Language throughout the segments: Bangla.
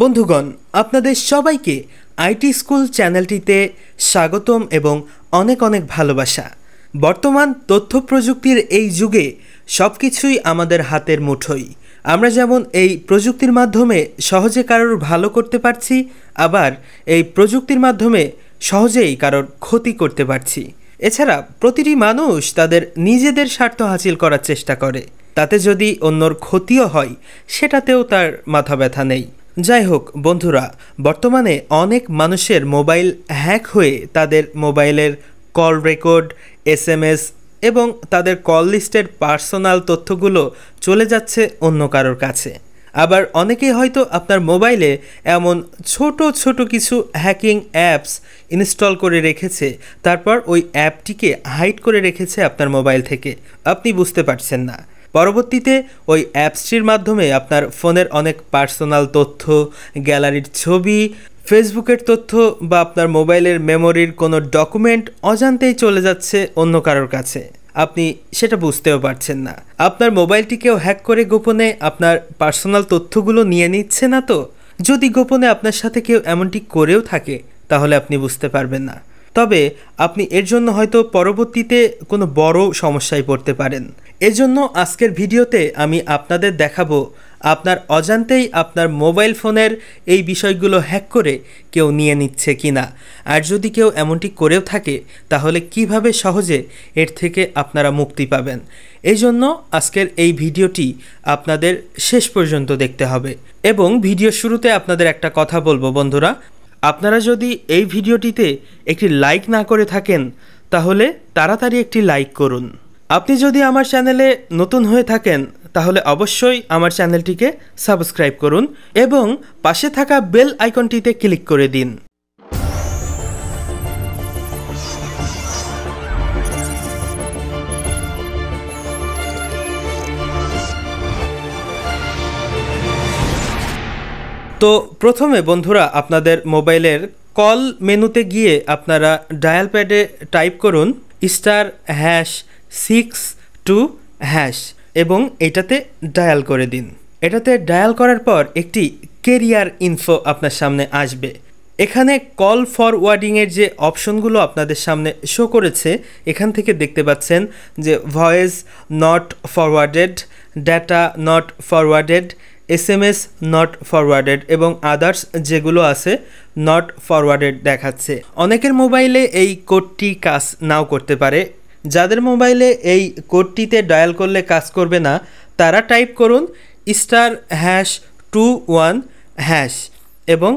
বন্ধুগণ আপনাদের সবাইকে আইটি স্কুল চ্যানেলটিতে স্বাগতম এবং অনেক অনেক ভালোবাসা বর্তমান তথ্য প্রযুক্তির এই যুগে সব কিছুই আমাদের হাতের মুঠোই আমরা যেমন এই প্রযুক্তির মাধ্যমে সহজে কারোর ভালো করতে পারছি আবার এই প্রযুক্তির মাধ্যমে সহজেই কারোর ক্ষতি করতে পারছি এছাড়া প্রতিটি মানুষ তাদের নিজেদের স্বার্থ হাসিল করার চেষ্টা করে তাতে যদি অন্যর ক্ষতিও হয় সেটাতেও তার মাথা ব্যথা নেই যাই হোক বন্ধুরা বর্তমানে অনেক মানুষের মোবাইল হ্যাক হয়ে তাদের মোবাইলের call record S M S এবং তাদের কল লিস্টের পার্সোনাল তথ্যগুলো চলে যাচ্ছে অন্য কারোর কাছে আবার অনেকেই হয়তো আপনার মোবাইলে এমন ছোট ছোট কিছু হ্যাকিং অ্যাপস ইনস্টল করে রেখেছে তারপর ওই অ্যাপটিকে হাইড করে রেখেছে আপনার মোবাইল থেকে আপনি বুঝতে পারছেন না পরবর্তীতে ওই অ্যাপসটির মাধ্যমে আপনার ফোনের অনেক পার্সোনাল তথ্য গ্যালারির ছবি ফেসবুকের তথ্য বা আপনার মোবাইলের মেমোরির কোনো ডকুমেন্ট অজান্তেই চলে যাচ্ছে অন্য কারোর কাছে আপনি সেটা বুঝতেও পারছেন না আপনার মোবাইলটিকেও হ্যাক করে গোপনে আপনার পার্সোনাল তথ্যগুলো নিয়ে নিচ্ছে না তো যদি গোপনে আপনার সাথে কেউ এমনটি করেও থাকে তাহলে আপনি বুঝতে পারবেন না তবে আপনি এর জন্য হয়তো পরবর্তীতে কোনো বড় সমস্যায় পড়তে পারেন এজন্য আজকের ভিডিওতে আমি আপনাদের দেখাবো আপনার অজান্তেই আপনার মোবাইল ফোনের এই বিষয়গুলো হ্যাক করে কেউ নিয়ে নিচ্ছে কি না আর যদি কেউ এমনটি করেও থাকে তাহলে কিভাবে সহজে এর থেকে আপনারা মুক্তি পাবেন এই জন্য আজকের এই ভিডিওটি আপনাদের শেষ পর্যন্ত দেখতে হবে এবং ভিডিও শুরুতে আপনাদের একটা কথা বলবো বন্ধুরা আপনারা যদি এই ভিডিওটিতে একটি লাইক না করে থাকেন তাহলে তাড়াতাড়ি একটি লাইক করুন আপনি যদি আমার চ্যানেলে নতুন হয়ে থাকেন তাহলে অবশ্যই আমার চ্যানেলটিকে সাবস্ক্রাইব করুন এবং পাশে থাকা বেল আইকনটিতে ক্লিক করে দিন তো প্রথমে বন্ধুরা আপনাদের মোবাইলের কল মেনুতে গিয়ে আপনারা ডায়াল প্যাডে টাইপ করুন star hash six two hash এবং এটাতে ডায়াল করে দিন এটাতে ডায়াল করার পর একটি কেরিয়ার ইনফো আপনার সামনে আসবে এখানে কল ফরওয়ার্ডিংয়ের যে অপশনগুলো আপনাদের সামনে শো করেছে এখান থেকে দেখতে পাচ্ছেন যে voice not forwarded data not forwarded S M S not forwarded এবং আদার্স যেগুলো আছে নট ফরওয়ার্ডেড দেখাচ্ছে অনেকের মোবাইলে এই কোডটি কাজ নাও করতে পারে যাদের মোবাইলে এই কোডটিতে ডায়াল করলে কাজ করবে না তারা টাইপ করুন star hash two one hash এবং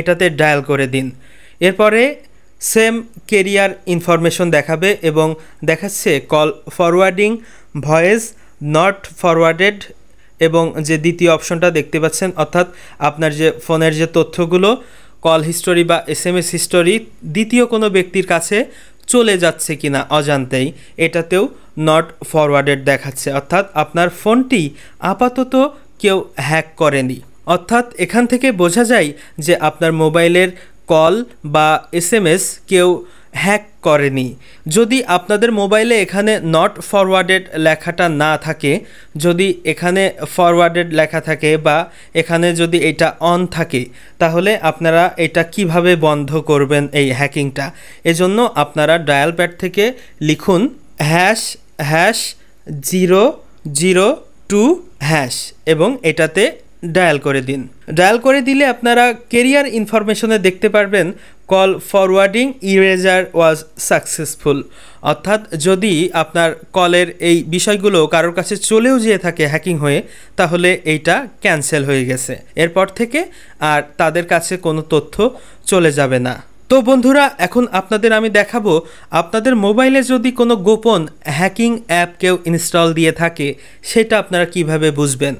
এটাতে ডায়াল করে দিন এরপরে সেম কেরিয়ার ইনফরমেশন দেখাবে এবং দেখাচ্ছে call forwarding voice not forwarded এবং যে দ্বিতীয় অপশনটা দেখতে পাচ্ছেন অর্থাৎ আপনার যে ফোনের যে তথ্যগুলো কল হিস্টোরি বা এস এম এস হিস্টোরি দ্বিতীয় কোনো ব্যক্তির কাছে চলে যাচ্ছে কিনা অজান্তেই এটাতেও নট ফরওয়ার্ডেড দেখাচ্ছে অর্থাৎ আপনার ফোনটি আপাতত কেউ হ্যাক করেনি অর্থাৎ এখান থেকে বোঝা যায় যে আপনার মোবাইলের কল বা এস এম এস কেউ হ্যাক করেনি যদি আপনাদের মোবাইলে এখানে নট ফরওয়ার্ডেড লেখাটা না থাকে যদি এখানে ফরওয়ার্ডেড লেখা থাকে বা এখানে যদি এটা অন থাকে তাহলে আপনারা এটা কিভাবে বন্ধ করবেন এই হ্যাকিংটা এজন্য আপনারা ডায়াল প্যাড থেকে লিখুন hash hash zero zero two hash এবং এটাতে ডায়াল করে দিন ডায়াল করে দিলে আপনারা কেরিয়ার ইনফরমেশনে দেখতে পারবেন call forwarding erasure was successful অর্থাৎ যদি আপনার কলের এই বিষয়গুলো কারোর কাছে চলেও যেয়ে থাকে হ্যাকিং হয়ে তাহলে এইটা ক্যান্সেল হয়ে গেছে এরপর থেকে আর তাদের কাছে কোনো তথ্য চলে যাবে না তো বন্ধুরা এখন আপনাদের আমি দেখাবো আপনাদের মোবাইলে যদি কোনো গোপন হ্যাকিং অ্যাপ কেউ ইনস্টল দিয়ে থাকে সেটা আপনারা কিভাবে বুঝবেন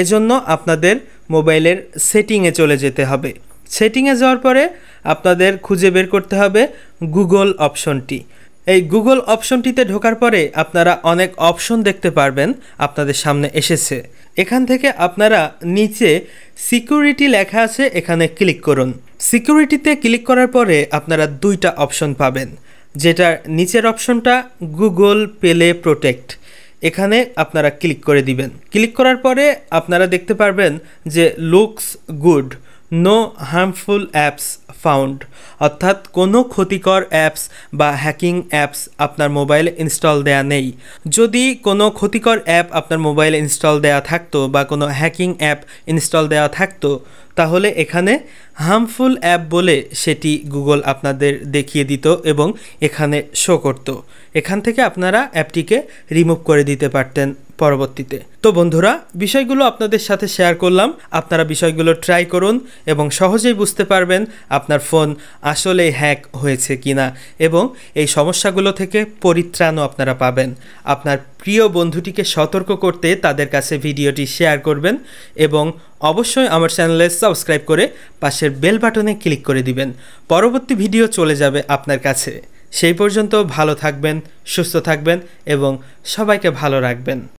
এজন্য আপনাদের মোবাইলের সেটিংয়ে চলে যেতে হবে সেটিংয়ে যাওয়ার পরে আপনাদের খুঁজে বের করতে হবে গুগল অপশনটি এই গুগল অপশনটিতে ঢোকার পরে আপনারা অনেক অপশন দেখতে পারবেন আপনাদের সামনে এসেছে এখান থেকে আপনারা নিচে সিকিউরিটি লেখা আছে এখানে ক্লিক করুন সিকিউরিটিতে ক্লিক করার পরে আপনারা দুইটা অপশন পাবেন যেটার নিচের অপশনটা গুগল পেলে প্রোটেক্ট এখানে আপনারা ক্লিক করে দিবেন ক্লিক করার পরে আপনারা দেখতে পারবেন যে looks good no harmful apps found অর্থাৎ কোনো ক্ষতিকর অ্যাপস বা হ্যাকিং অ্যাপস আপনার মোবাইলে ইনস্টল দেয়া নেই যদি কোনো ক্ষতিকর অ্যাপ আপনার মোবাইলে ইনস্টল দেয়া থাকতো বা কোনো হ্যাকিং অ্যাপ ইনস্টল দেওয়া থাকতো তাহলে এখানে হার্মফুল অ্যাপ বলে সেটি গুগল আপনাদের দেখিয়ে দিত এবং এখানে শো করত এখান থেকে আপনারা অ্যাপটিকে রিমুভ করে দিতে পারতেন পরবর্তীতে তো বন্ধুরা বিষয়গুলো আপনাদের সাথে শেয়ার করলাম আপনারা বিষয়গুলো ট্রাই করুন এবং সহজেই বুঝতে পারবেন আপনার আপনার ফোন আসলেই হ্যাক হয়েছে কিনা এবং এই সমস্যাগুলো থেকে পরিত্রাণও আপনারা পাবেন আপনার প্রিয় বন্ধুটিকে সতর্ক করতে তাদের কাছে ভিডিওটি শেয়ার করবেন এবং অবশ্যই আমার চ্যানেলে সাবস্ক্রাইব করে পাশের বেল বাটনে ক্লিক করে দিবেন পরবর্তী ভিডিও চলে যাবে আপনার কাছে সেই পর্যন্ত ভালো থাকবেন সুস্থ থাকবেন এবং সবাইকে ভালো রাখবেন